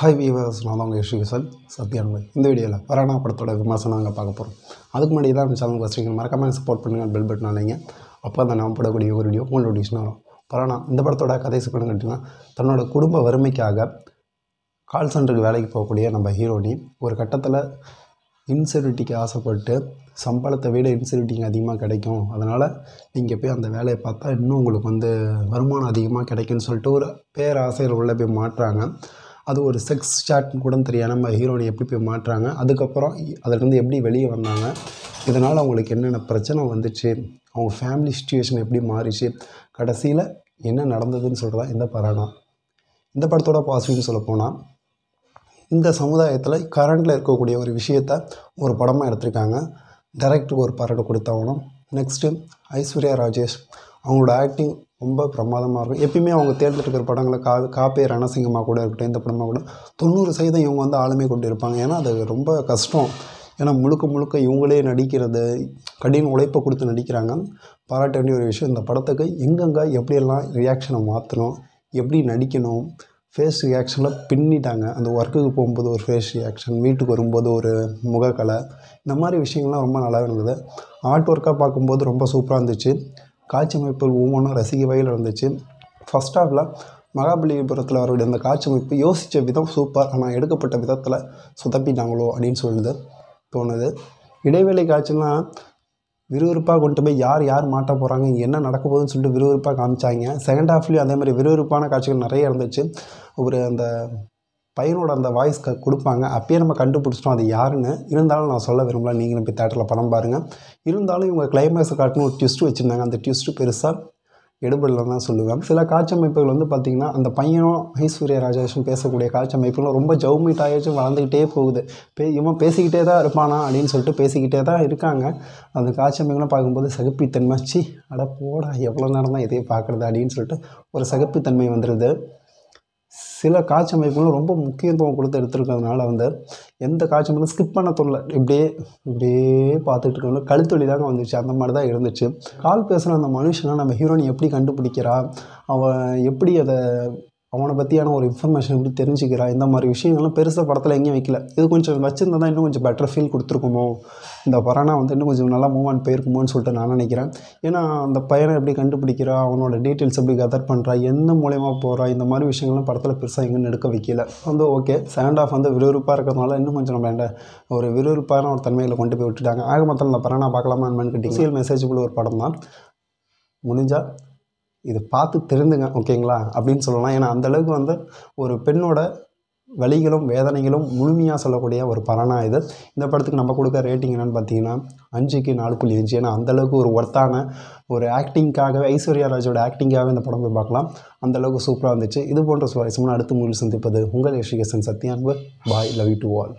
hi viewers நான் தான் உங்கள் யஷ் விசால் சத்யானு இந்த வீடியோவில் வரானா படத்தோட விமர்சனம் நாங்கள் பார்க்க போகிறோம் அதுக்கு முன்னாடி தான் சேனல் வச்சுருக்கீங்க மறக்காமல் சப்போர்ட் பண்ணுங்கள் பெல் பட்டன் அணைங்க அப்போ அந்த நான் படக்கூடிய ஒரு வீடியோ உங்களோட டிஷன் வரும் பரோனா இந்த படத்தோட கதை சிக்கணும் கேட்டிங்கன்னா தன்னோட குடும்ப வறுமைக்காக கால் சென்டருக்கு வேலைக்கு போகக்கூடிய நம்ம ஹீரோனி ஒரு கட்டத்தில் இன்சூரிட்டிக்கு ஆசைப்பட்டு சம்பளத்தை விட இன்சூரிட்டிங்க அதிகமாக கிடைக்கும் அதனால் நீங்கள் போய் அந்த வேலையை பார்த்தா இன்னும் உங்களுக்கு வந்து வருமானம் அதிகமாக கிடைக்கும்னு சொல்லிட்டு ஒரு பேராசையில் உள்ள போய் மாட்டுறாங்க அது ஒரு செக்ஸ் ஷாட்னு கூட தெரியாது நம்ம ஹீரோனை எப்படி போய் மாட்டுறாங்க அதுக்கப்புறம் அதிலிருந்து எப்படி வெளியே வந்தாங்க இதனால் அவங்களுக்கு என்னென்ன பிரச்சனை வந்துச்சு அவங்க ஃபேமிலி சுச்சுவேஷன் எப்படி மாறிச்சு கடைசியில் என்ன நடந்ததுன்னு சொல்கிறதா இந்த படம் இந்த படத்தோட பாசிட்டிவ்னு சொல்ல போனால் இந்த சமுதாயத்தில் கரண்டில் இருக்கக்கூடிய ஒரு விஷயத்த ஒரு படமாக எடுத்திருக்காங்க டைரக்டருக்கு ஒரு பாராட்டு கொடுத்தவனும் நெக்ஸ்ட்டு ஐஸ்வர்யா ராஜேஷ் அவங்களோட ஆக்டிங் ரொம்ப பிரமாதமாக இருக்கும் எப்பயுமே அவங்க தேர்ந்தெடுக்கிற படங்களை கா காப்பே ரணசிங்கமாக கூட இருக்கட்டும் இந்த படமாக கூட தொண்ணூறு சதவீதம் இவங்க வந்து ஆளுமை கொண்டு இருப்பாங்க ஏன்னா அது ரொம்ப கஷ்டம் ஏன்னா முழுக்க முழுக்க இவங்களே நடிக்கிறது கடின உழைப்பை கொடுத்து நடிக்கிறாங்க பாராட்ட வேண்டிய ஒரு விஷயம் இந்த படத்துக்கு எங்கெங்கே எப்படியெல்லாம் ரியாக்ஷனை மாற்றணும் எப்படி நடிக்கணும் ஃபேஸ் ரியாக்ஷனில் பின்னிட்டாங்க அந்த ஒர்க்குக்கு போகும்போது ஒரு ஃபேஸ் ரியாக்ஷன் வீட்டுக்கு வரும்போது ஒரு முகக்கலை இந்த மாதிரி விஷயங்கள்லாம் ரொம்ப நல்லாவே இருந்தது ஆர்ட் ஒர்க்காக பார்க்கும்போது ரொம்ப சூப்பராக இருந்துச்சு காட்சி அமைப்புகள் ஒவ்வொன்றும் ரசிக வகையில் இருந்துச்சு ஃபஸ்ட் ஆஃப்ல மகாபலிபுரத்தில் வரக்கூடிய அந்த காட்சி அமைப்பு யோசித்த விதம் சூப்பர் ஆனால் எடுக்கப்பட்ட விதத்தில் சுதப்பிட்டாங்களோ அப்படின்னு சொல்லுது தோணுது இடைவேளை காட்சினா விறுவிறுப்பாக கொண்டு போய் யார் யார் மாட்ட போகிறாங்க இங்கே என்ன நடக்க போகுதுன்னு சொல்லிட்டு விறுவிறுப்பாக காமிச்சாங்க செகண்ட் ஹாஃப்லேயும் அதே மாதிரி விறுவிறுப்பான காட்சிகள் நிறைய இருந்துச்சு ஒரு அந்த பையனோட அந்த வாய்ஸ் கொடுப்பாங்க அப்பயே நம்ம கண்டுபிடிச்சிட்டோம் அது யாருன்னு இருந்தாலும் நான் சொல்ல விரும்பல நீங்களும் போய் தேட்டரில் படம் பாருங்கள் இருந்தாலும் இவங்க கிளைமேக்ஸ் காட்டணும் ஒரு ட்விஸ்ட்டு வச்சுருந்தாங்க அந்த ட்விஸ்ட்டு பெருசாக எடுபடலாம் தான் சொல்லுவேன் சில காட்சி அமைப்புகள் வந்து பார்த்திங்கன்னா அந்த பையனும் ஐஸ்வர்யா ராஜேஷும் பேசக்கூடிய காட்சி அமைப்புகளும் ரொம்ப ஆகிடுச்சு வளர்ந்துக்கிட்டே போகுது பே இவன் பேசிக்கிட்டே தான் இருப்பானா அப்படின்னு சொல்லிட்டு பேசிக்கிட்டே தான் இருக்காங்க அந்த காட்சி அமைப்புலாம் பார்க்கும்போது சகப்பித்தன்மை சி அட போடா எவ்வளோ நேரம் தான் இதையே பார்க்குறது அப்படின்னு சொல்லிட்டு ஒரு சகப்பித்தன்மை வந்துடுது சில காட்சி அமைப்புகளும் ரொம்ப முக்கியத்துவம் கொடுத்து எடுத்துருக்கிறதுனால வந்து எந்த காட்சி அமைப்பும் ஸ்கிப் பண்ண தொடல இப்படியே இப்படியே பார்த்துட்டு இருக்கவங்க கழுத்தொலி தாங்க வந்துச்சு அந்த மாதிரி தான் இருந்துச்சு கால் பேசுகிற அந்த மனுஷனை நம்ம ஹீரோயின் எப்படி கண்டுபிடிக்கிறா அவன் எப்படி அதை அவனை பற்றியான ஒரு இன்ஃபர்மேஷன் எப்படி தெரிஞ்சுக்கிறா இந்த மாதிரி விஷயங்கள்லாம் பெருசாக படத்தில் எங்கேயும் வைக்கல இது கொஞ்சம் வச்சுருந்தா தான் இன்னும் கொஞ்சம் பெட்டர் ஃபீல் கொடுத்துருக்குமோ இந்த பரோனா வந்து இன்னும் கொஞ்சம் நல்லா மூவ் ஆன் போயிருக்குமோன்னு சொல்லிட்டு நான் நினைக்கிறேன் ஏன்னா அந்த பையனை எப்படி கண்டுபிடிக்கிறா அவனோட டீட்டெயில்ஸ் எப்படி கதர் பண்ணுறா எந்த மூலியமாக போகிறா இந்த மாதிரி விஷயங்கள்லாம் படத்தில் பெருசாக எங்கேயும் எடுக்க வைக்கல வந்து ஓகே செகண்ட் ஆஃப் வந்து விறுவிறுப்பாக இருக்கிறதுனால இன்னும் கொஞ்சம் நம்ம என்ன ஒரு விறுவிறுப்பான ஒரு தன்மையில் கொண்டு போய் விட்டுட்டாங்க ஆக மொத்தம் இந்த பரோனா பார்க்கலாமா என்னன்னு மெசேஜ் கூட ஒரு படம் தான் முடிஞ்சால் இது பார்த்து தெரிந்துங்க ஓகேங்களா அப்படின்னு சொல்லலாம் ஏன்னா அந்தளவுக்கு வந்து ஒரு பெண்ணோட வழிகளும் வேதனைகளும் முழுமையாக சொல்லக்கூடிய ஒரு பலனாக இது இந்த படத்துக்கு நம்ம கொடுக்க ரேட்டிங் என்னென்னு பார்த்தீங்கன்னா அஞ்சுக்கு நாலு புள்ளி அஞ்சு ஏன்னா அந்தளவுக்கு ஒரு ஒர்த்தான ஒரு ஆக்டிங்காகவே ஐஸ்வர்யா ராஜோட ஆக்டிங்காகவே இந்த படம் போய் பார்க்கலாம் அந்தளவுக்கு சூப்பராக இருந்துச்சு இது போன்ற சுவாரஸ்யமான அடுத்த மொழி சந்திப்பது உங்கள் எஷிகேசன் சத்யான்பு பாய் லவ் டு ஆல்